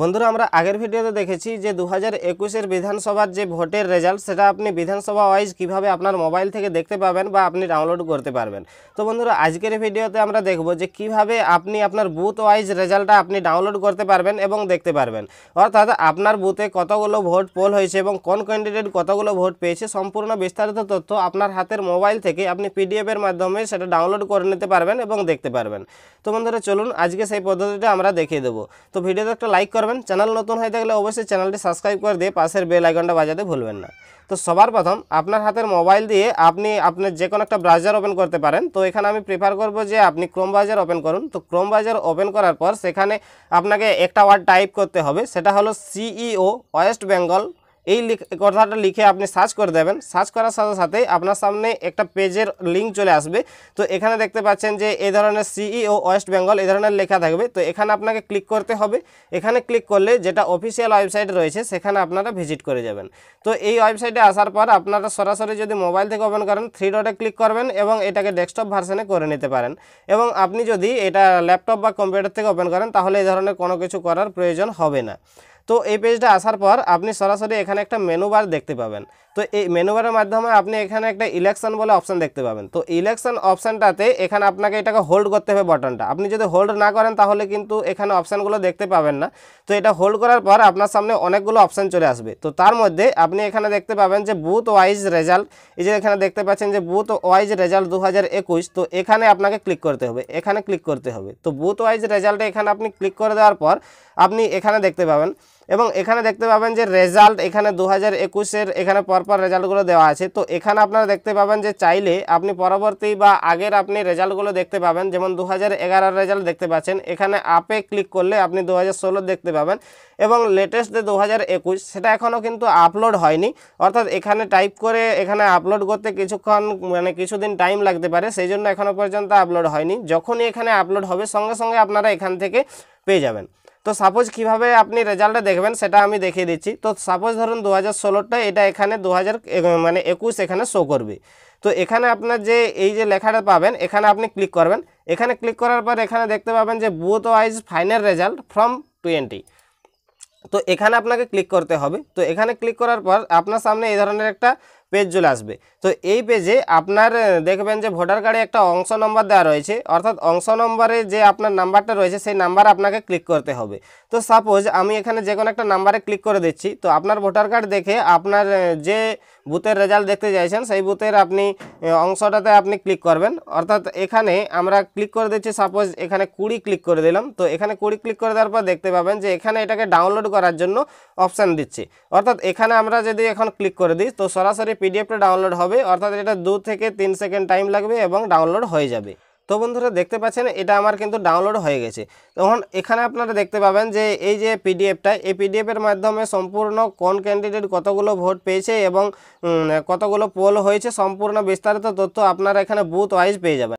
বন্ধুরা আমরা আগের ভিডিওতে দেখেছি যে দু হাজার একুশের বিধানসভার যে ভোটের রেজাল্ট সেটা আপনি বিধানসভা ওয়াইজ কিভাবে আপনার মোবাইল থেকে দেখতে পাবেন বা আপনি ডাউনলোড করতে পারবেন তো বন্ধুরা আজকের ভিডিওতে আমরা দেখব যে কিভাবে আপনি আপনার বুথ ওয়াইজ রেজাল্টটা আপনি ডাউনলোড করতে পারবেন এবং দেখতে পারবেন অর্থাৎ আপনার বুথে কতগুলো ভোট পোল হয়েছে এবং কোন ক্যান্ডিডেট কতগুলো ভোট পেয়েছে সম্পূর্ণ বিস্তারিত তথ্য আপনার হাতের মোবাইল থেকে আপনি পিডিএফের মাধ্যমে সেটা ডাউনলোড করে নিতে পারবেন এবং দেখতে পারবেন তো বন্ধুরা চলুন আজকে সেই পদ্ধতিটা আমরা দেখিয়ে দেবো তো ভিডিওতে একটা লাইক পারবেন চ্যানেল নতুন হয়ে থাকলে অবশ্যই চ্যানেলটি সাবস্ক্রাইব করে দিয়ে পাশের বেল আইকনটা বাজাতে ভুলবেন না তো সবার প্রথম আপনার হাতের মোবাইল দিয়ে আপনি আপনার যে কোনো একটা ব্রাউজার ওপেন করতে পারেন তো এখানে আমি প্রিফার করব যে আপনি ক্রোম ব্রাউজার ওপেন করুন তো ক্রোম ব্রাউজার ওপেন করার পর সেখানে আপনাকে একটা ওয়ার্ড টাইপ করতে হবে সেটা হলো সিইও ওয়েস্ট বেঙ্গল এই কথাটা লিখে আপনি সার্চ করে দেবেন সার্চ করার সাথে সাথেই আপনার সামনে একটা পেজের লিঙ্ক চলে আসবে তো এখানে দেখতে পাচ্ছেন যে এই ধরনের সিইও ওয়েস্ট বেঙ্গল এই ধরনের লেখা থাকবে তো এখানে আপনাকে ক্লিক করতে হবে এখানে ক্লিক করলে যেটা অফিসিয়াল ওয়েবসাইট রয়েছে সেখানে আপনারা ভিজিট করে যাবেন তো এই ওয়েবসাইটে আসার পর আপনারা সরাসরি যদি মোবাইল থেকে ওপেন করেন থ্রি ডটে ক্লিক করবেন এবং এটাকে ডেস্কটপ ভার্সনে করে নিতে পারেন এবং আপনি যদি এটা ল্যাপটপ বা কম্পিউটার থেকে ওপেন করেন তাহলে এই ধরনের কোনো কিছু করার প্রয়োজন হবে না তো এই পেজটা আসার পর আপনি সরাসরি এখানে একটা মেনু বার দেখতে পাবেন তো এই মেনু বারের মাধ্যমে আপনি এখানে একটা ইলেকশন বলে অপশন দেখতে পাবেন তো ইলেকশন অপশনটাতে এখানে আপনাকে এটাকে হোল্ড করতে হবে বাটনটা আপনি যদি হোল্ড না করেন তাহলে কিন্তু এখানে অপশনগুলো দেখতে পাবেন না তো এটা হোল্ড করার পর আপনার সামনে অনেকগুলো অপশন চলে আসবে তো তার মধ্যে আপনি এখানে দেখতে পাবেন যে বুথ ওয়াইজ রেজাল্ট এই যে এখানে দেখতে পাচ্ছেন যে বুথ ওয়াইজ রেজাল্ট 2021 তো এখানে আপনাকে ক্লিক করতে হবে এখানে ক্লিক করতে হবে তো বুথ ওয়াইজ রেজাল্ট এখানে আপনি ক্লিক করে দেওয়ার পর আপনি এখানে দেখতে পাবেন এবং এখানে দেখতে পাবেন যে রেজাল্ট এখানে দু হাজার একুশের এখানে পরপর রেজাল্টগুলো দেওয়া আছে তো এখানে আপনারা দেখতে পাবেন যে চাইলে আপনি পরবর্তী বা আগের আপনি রেজাল্টগুলো দেখতে পাবেন যেমন দু হাজার রেজাল্ট দেখতে পাচ্ছেন এখানে আপে ক্লিক করলে আপনি দু হাজার দেখতে পাবেন এবং লেটেস্ট যে দু হাজার একুশ সেটা এখনও কিন্তু আপলোড হয়নি অর্থাৎ এখানে টাইপ করে এখানে আপলোড করতে কিছুক্ষণ মানে কিছুদিন টাইম লাগতে পারে সেই জন্য এখনও পর্যন্ত আপলোড হয়নি যখনই এখানে আপলোড হবে সঙ্গে সঙ্গে আপনারা এখান থেকে পেয়ে যাবেন তো সাপোজ কীভাবে আপনি রেজাল্টটা দেখবেন সেটা আমি দেখিয়ে দিচ্ছি তো সাপোজ ধরুন দু হাজার ষোলোটা এটা এখানে দু মানে একুশ এখানে শো করবে তো এখানে আপনার যে এই যে লেখাটা পাবেন এখানে আপনি ক্লিক করবেন এখানে ক্লিক করার পর এখানে দেখতে পাবেন যে booth wise final result from twenty তো এখানে আপনাকে ক্লিক করতে হবে তো এখানে ক্লিক করার পর আপনার সামনে এই ধরনের একটা পেজ চলে আসবে তো এই পেজে আপনার দেখবেন যে ভোটার কার্ডে একটা অংশ নম্বর দেওয়া রয়েছে অর্থাৎ অংশ নম্বরে যে আপনার নাম্বারটা রয়েছে সেই নাম্বার আপনাকে ক্লিক করতে হবে তো সাপোজ আমি এখানে যে কোনো একটা নাম্বারে ক্লিক করে দিচ্ছি তো আপনার ভোটার কার্ড দেখে আপনার যে বুথের রেজাল্ট দেখতে চাইছেন সেই বুথের আপনি অংশটাতে আপনি ক্লিক করবেন অর্থাৎ এখানে আমরা ক্লিক করে দিচ্ছি সাপোজ এখানে কুড়ি ক্লিক করে দিলাম তো এখানে কুড়ি ক্লিক করে দেওয়ার পর দেখতে পাবেন যে এখানে এটাকে ডাউনলোড করার জন্য অপশান দিচ্ছে অর্থাৎ এখানে আমরা যদি এখন ক্লিক করে দিই তো সরাসরি পিডিএফটা ডাউনলোড হবে অর্থাৎ এটা দু থেকে তিন সেকেন্ড টাইম লাগবে এবং ডাউনলোড হয়ে যাবে তো বন্ধুরা দেখতে পাচ্ছেন এটা আমার কিন্তু ডাউনলোড হয়ে গেছে তখন এখানে আপনারা দেখতে পাবেন যে এই যে পিডিএফটা এই পিডিএফের মাধ্যমে সম্পূর্ণ কোন ক্যান্ডিডেট কতগুলো ভোট পেয়েছে এবং কতগুলো পোল হয়েছে সম্পূর্ণ বিস্তারিত তথ্য আপনারা এখানে বুথ ওয়াইজ পেয়ে যাবেন